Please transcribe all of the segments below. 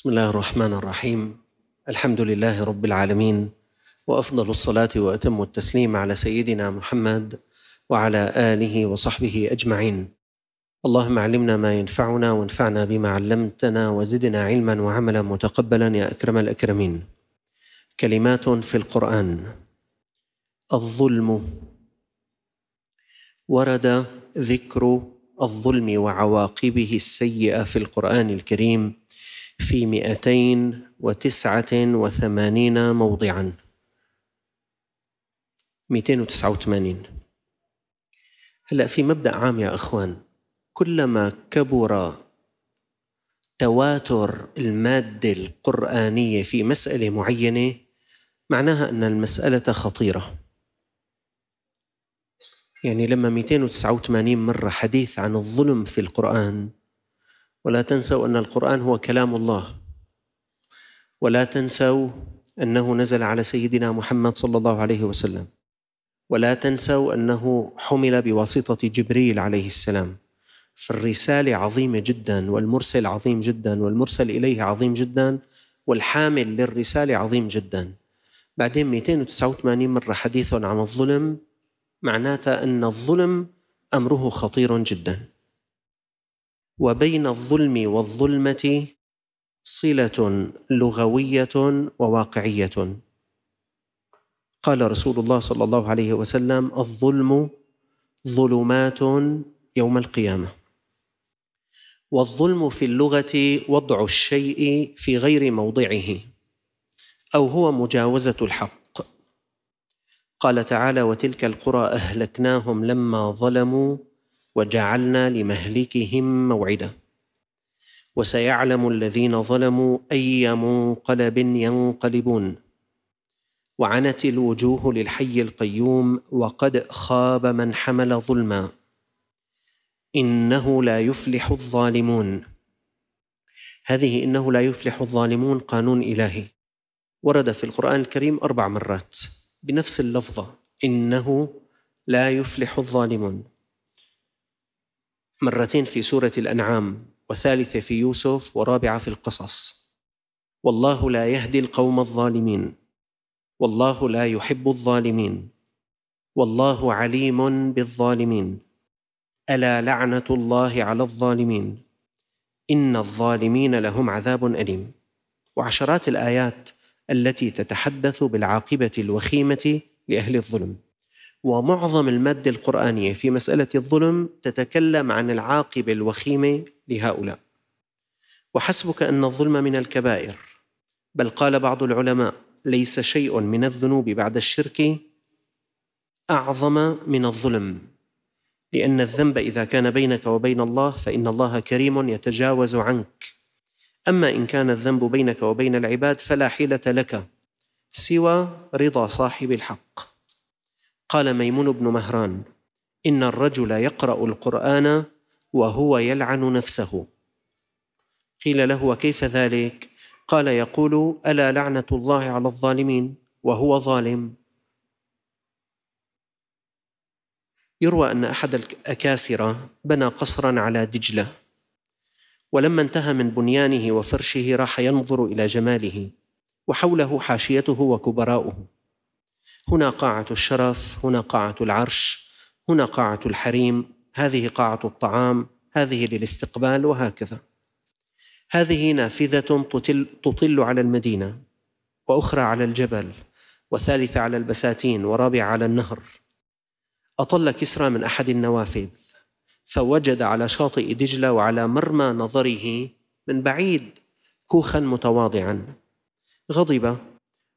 بسم الله الرحمن الرحيم الحمد لله رب العالمين وافضل الصلاه واتم التسليم على سيدنا محمد وعلى اله وصحبه اجمعين اللهم علمنا ما ينفعنا وانفعنا بما علمتنا وزدنا علما وعملا متقبلا يا اكرم الاكرمين كلمات في القران الظلم ورد ذكر الظلم وعواقبه السيئه في القران الكريم في 289 موضعا 289 هلا في مبدا عام يا اخوان كلما كبر تواتر الماده القرانيه في مساله معينه معناها ان المساله خطيره يعني لما 289 مره حديث عن الظلم في القران ولا تنسوا أن القرآن هو كلام الله ولا تنسوا أنه نزل على سيدنا محمد صلى الله عليه وسلم ولا تنسوا أنه حمل بواسطة جبريل عليه السلام فالرسالة عظيمة جدا والمرسل عظيم جدا والمرسل إليه عظيم جدا والحامل للرسالة عظيم جدا بعدين 289 مرة حديث عن الظلم معناتها أن الظلم أمره خطير جداً وبين الظلم والظلمه صله لغويه وواقعيه قال رسول الله صلى الله عليه وسلم الظلم ظلمات يوم القيامه والظلم في اللغه وضع الشيء في غير موضعه او هو مجاوزه الحق قال تعالى وتلك القرى اهلكناهم لما ظلموا وجعلنا لمهلكهم موعدا وسيعلم الذين ظلموا اي منقلب ينقلبون وعنت الوجوه للحي القيوم وقد خاب من حمل ظلما انه لا يفلح الظالمون هذه انه لا يفلح الظالمون قانون الهي ورد في القران الكريم اربع مرات بنفس اللفظه انه لا يفلح الظالمون مرتين في سورة الأنعام وثالثة في يوسف ورابعة في القصص والله لا يهدي القوم الظالمين والله لا يحب الظالمين والله عليم بالظالمين ألا لعنة الله على الظالمين إن الظالمين لهم عذاب أليم وعشرات الآيات التي تتحدث بالعاقبة الوخيمة لأهل الظلم ومعظم المادة القرآنية في مسألة الظلم تتكلم عن العاقبة الوخيمة لهؤلاء وحسبك أن الظلم من الكبائر بل قال بعض العلماء ليس شيء من الذنوب بعد الشرك أعظم من الظلم لأن الذنب إذا كان بينك وبين الله فإن الله كريم يتجاوز عنك أما إن كان الذنب بينك وبين العباد فلا حيلة لك سوى رضا صاحب الحق قال ميمون بن مهران ان الرجل يقرا القران وهو يلعن نفسه قيل له وكيف ذلك قال يقول الا لعنه الله على الظالمين وهو ظالم يروى ان احد الاكاسره بنى قصرا على دجله ولما انتهى من بنيانه وفرشه راح ينظر الى جماله وحوله حاشيته وكبراؤه هنا قاعة الشرف هنا قاعة العرش هنا قاعة الحريم هذه قاعة الطعام هذه للاستقبال وهكذا هذه نافذة تطل, تطل على المدينة وأخرى على الجبل وثالثة على البساتين ورابعة على النهر أطل كسرى من أحد النوافذ فوجد على شاطئ دجلة وعلى مرمى نظره من بعيد كوخا متواضعا غضب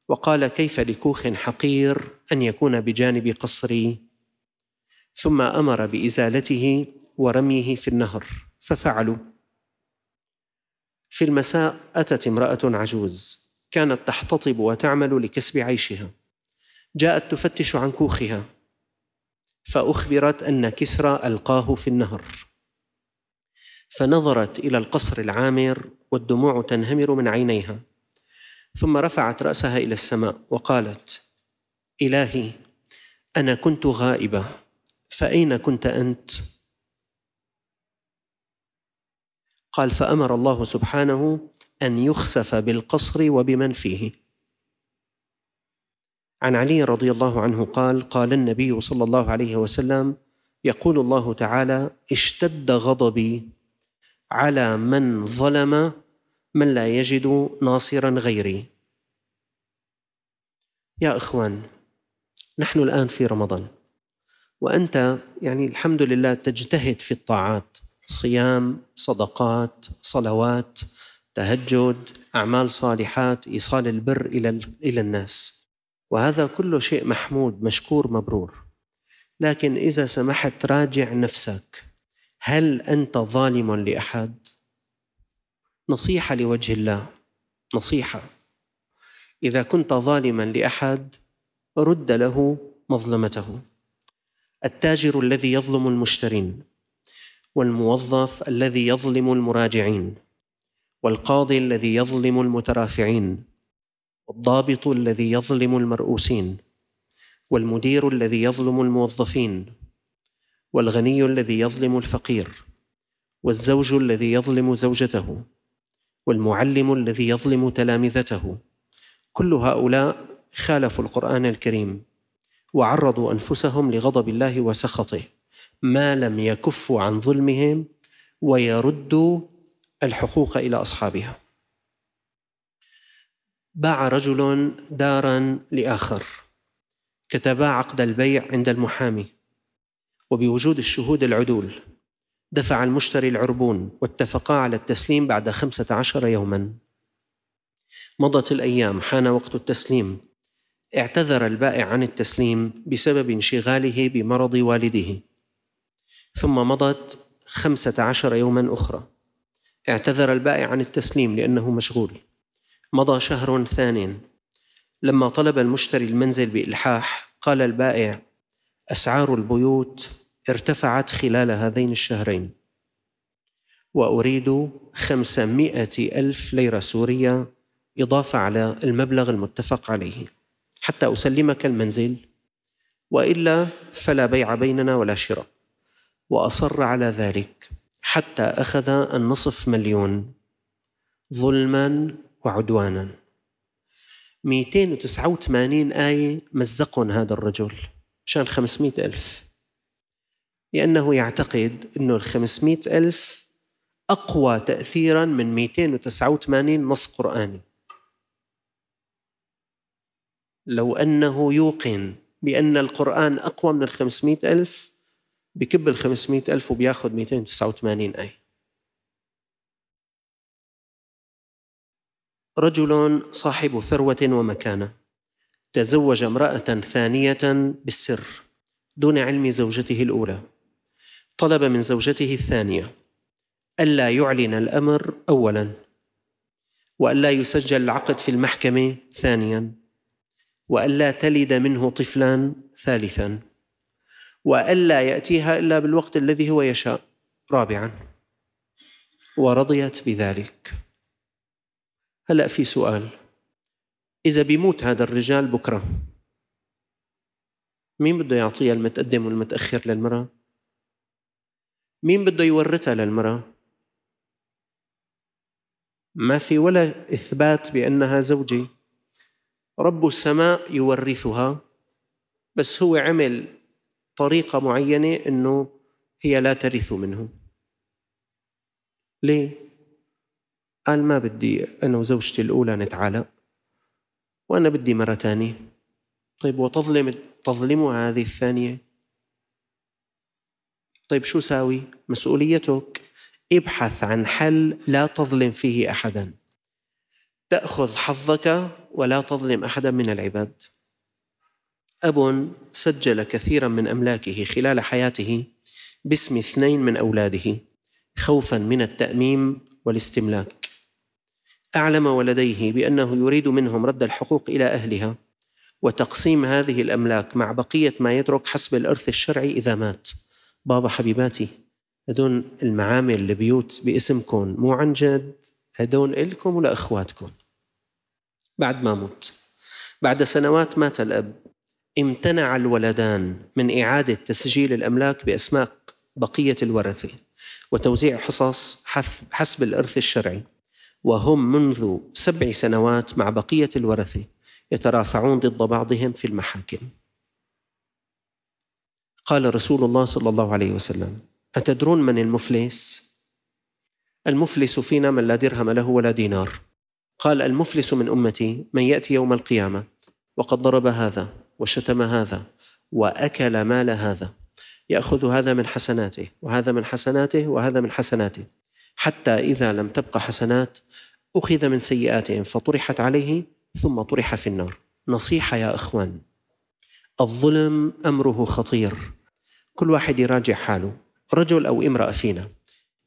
وقال كيف لكوخ حقير ان يكون بجانب قصري ثم امر بازالته ورميه في النهر ففعلوا في المساء اتت امراه عجوز كانت تحتطب وتعمل لكسب عيشها جاءت تفتش عن كوخها فاخبرت ان كسرى القاه في النهر فنظرت الى القصر العامر والدموع تنهمر من عينيها ثم رفعت راسها الى السماء وقالت الهي انا كنت غائبه فاين كنت انت قال فامر الله سبحانه ان يخسف بالقصر وبمن فيه عن علي رضي الله عنه قال قال النبي صلى الله عليه وسلم يقول الله تعالى اشتد غضبي على من ظلم من لا يجد ناصرا غيري يا اخوان نحن الان في رمضان وانت يعني الحمد لله تجتهد في الطاعات صيام صدقات صلوات تهجد اعمال صالحات ايصال البر الى الى الناس وهذا كله شيء محمود مشكور مبرور لكن اذا سمحت راجع نفسك هل انت ظالم لاحد نصيحة لوجه الله نصيحة إذا كنت ظالما لأحد رد له مظلمته التاجر الذي يظلم المشترين والموظف الذي يظلم المراجعين والقاضي الذي يظلم المترافعين والضابط الذي يظلم المرؤوسين والمدير الذي يظلم الموظفين والغني الذي يظلم الفقير والزوج الذي يظلم زوجته والمعلم الذي يظلم تلامذته كل هؤلاء خالفوا القران الكريم وعرضوا انفسهم لغضب الله وسخطه ما لم يكفوا عن ظلمهم ويردوا الحقوق الى اصحابها باع رجل دارا لاخر كتبا عقد البيع عند المحامي وبوجود الشهود العدول دفع المشتري العربون واتفقا على التسليم بعد خمسة عشر يوما مضت الأيام حان وقت التسليم اعتذر البائع عن التسليم بسبب انشغاله بمرض والده ثم مضت خمسة عشر يوما أخرى اعتذر البائع عن التسليم لأنه مشغول مضى شهر ثان لما طلب المشتري المنزل بإلحاح قال البائع أسعار البيوت ارتفعت خلال هذين الشهرين وأريد خمسمائة ألف ليرة سورية إضافة على المبلغ المتفق عليه حتى أسلمك المنزل وإلا فلا بيع بيننا ولا شراء وأصر على ذلك حتى أخذ النصف مليون ظلما وعدوانا 289 آية مزقهم هذا الرجل مشان 500 ألف لأنه يعتقد أنه الخمسمائة ألف أقوى تأثيرا من 289 نص قرآني لو أنه يوقن بأن القرآن أقوى من الخمسمائة ألف بكب الخمسمائة ألف وبياخذ 289 آية رجل صاحب ثروة ومكانة تزوج امرأة ثانية بالسر دون علم زوجته الأولى طلب من زوجته الثانيه الا يعلن الامر اولا والا يسجل العقد في المحكمه ثانيا والا تلد منه طفلا ثالثا والا ياتيها الا بالوقت الذي هو يشاء رابعا ورضيت بذلك هلا في سؤال اذا بيموت هذا الرجال بكره مين بده يعطيها المتقدم والمتاخر للمراه مين بده يورثها للمرأة؟ ما في ولا إثبات بأنها زوجة رب السماء يورثها بس هو عمل طريقة معينة أنه هي لا ترث منه ليه؟ قال ما بدي أنا وزوجتي الأولى نتعالق وأنا بدي مرة ثانية طيب وتظلم تظلم هذه الثانية طيب شو ساوي؟ مسؤوليتك ابحث عن حل لا تظلم فيه احدا تاخذ حظك ولا تظلم احدا من العباد اب سجل كثيرا من املاكه خلال حياته باسم اثنين من اولاده خوفا من التاميم والاستملاك اعلم ولديه بانه يريد منهم رد الحقوق الى اهلها وتقسيم هذه الاملاك مع بقيه ما يترك حسب الارث الشرعي اذا مات بابا حبيباتي هدون المعامل البيوت باسمكم مو عن جد هدون إلكم ولأخواتكم بعد ما مت بعد سنوات مات الأب امتنع الولدان من إعادة تسجيل الأملاك بأسماء بقية الورثة وتوزيع حصص حسب الإرث الشرعي وهم منذ سبع سنوات مع بقية الورثة يترافعون ضد بعضهم في المحاكم قال رسول الله صلى الله عليه وسلم أتدرون من المفلس؟ المفلس فينا من لا درهم له ولا دينار قال المفلس من أمتي من يأتي يوم القيامة وقد ضرب هذا وشتم هذا وأكل مال هذا يأخذ هذا من حسناته وهذا من حسناته وهذا من حسناته حتى إذا لم تبقى حسنات أخذ من سيئاتهم فطرحت عليه ثم طرح في النار نصيحة يا إخوان الظلم امره خطير كل واحد يراجع حاله رجل او امراه فينا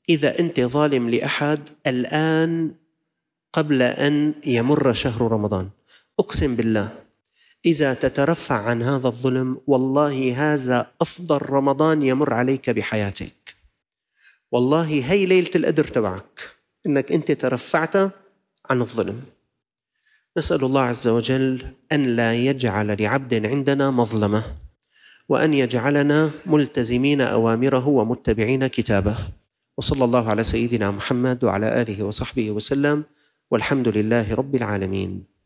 اذا انت ظالم لاحد الان قبل ان يمر شهر رمضان اقسم بالله اذا تترفع عن هذا الظلم والله هذا افضل رمضان يمر عليك بحياتك والله هي ليله القدر تبعك انك انت ترفعت عن الظلم نسال الله عز وجل ان لا يجعل لعبد عندنا مظلمه وان يجعلنا ملتزمين اوامره ومتبعين كتابه وصلى الله على سيدنا محمد وعلى اله وصحبه وسلم والحمد لله رب العالمين.